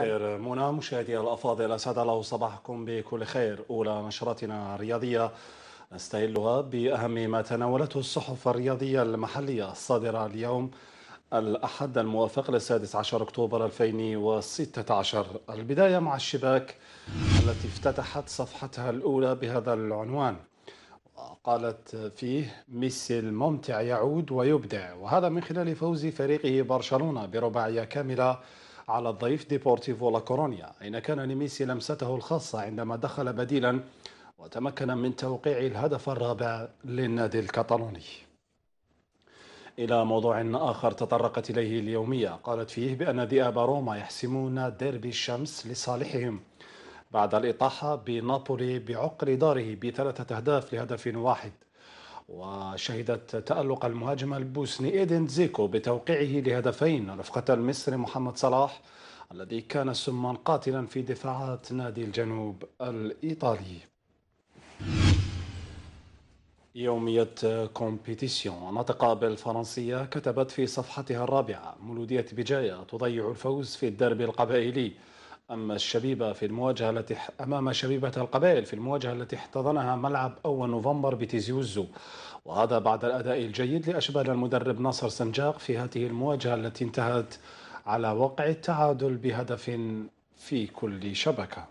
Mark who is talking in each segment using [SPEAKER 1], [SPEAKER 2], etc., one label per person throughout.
[SPEAKER 1] خير منى مشاهدي الأفاضل أسعد الله صباحكم بكل خير أولى نشرتنا الرياضية نستهلها بأهم ما تناولته الصحف الرياضية المحلية الصادرة اليوم الأحد الموافق للسادس عشر أكتوبر 2016 البداية مع الشباك التي افتتحت صفحتها الأولى بهذا العنوان قالت فيه ميسي الممتع يعود ويبدع وهذا من خلال فوز فريقه برشلونة برباعية كاملة على الضيف ديبورتيفو لا كورونيا أين كان نيميسي لمسته الخاصة عندما دخل بديلا وتمكن من توقيع الهدف الرابع للنادي الكتالوني إلى موضوع آخر تطرقت إليه اليومية قالت فيه بأن ذئاب روما يحسمون ديربي الشمس لصالحهم بعد الإطاحة بنابولي بعقر داره بثلاثة أهداف لهدف واحد وشهدت تألق المهاجم البوسني إيدن زيكو بتوقيعه لهدفين رفقة المصري محمد صلاح الذي كان سما قاتلا في دفاعات نادي الجنوب الإيطالي يومية كومبيتيسيون نطق بالفرنسية كتبت في صفحتها الرابعة مولودية بجاية تضيع الفوز في الدرب القبائلي أما الشبيبة في المواجهة التي أمام شبيبة القبائل في المواجهة التي احتضنها ملعب أول نوفمبر بتيزيوزو وهذا بعد الأداء الجيد لأشبال المدرب ناصر سنجاق في هذه المواجهة التي انتهت على وقع التعادل بهدف في كل شبكة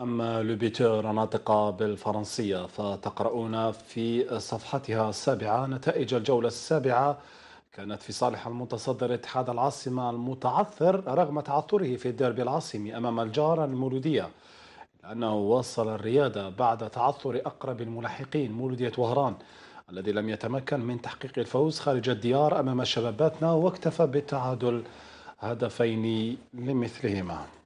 [SPEAKER 1] أما لوبيتور ناطقة بالفرنسية فتقرؤون في صفحتها السابعة نتائج الجولة السابعة كانت في صالح المتصدر اتحاد العاصمة المتعثر رغم تعثره في الديربي العاصمي أمام الجارة المولودية لأنه واصل الريادة بعد تعثر أقرب الملاحقين مولودية وهران الذي لم يتمكن من تحقيق الفوز خارج الديار أمام شباباتنا واكتفى بالتعادل هدفين لمثلهما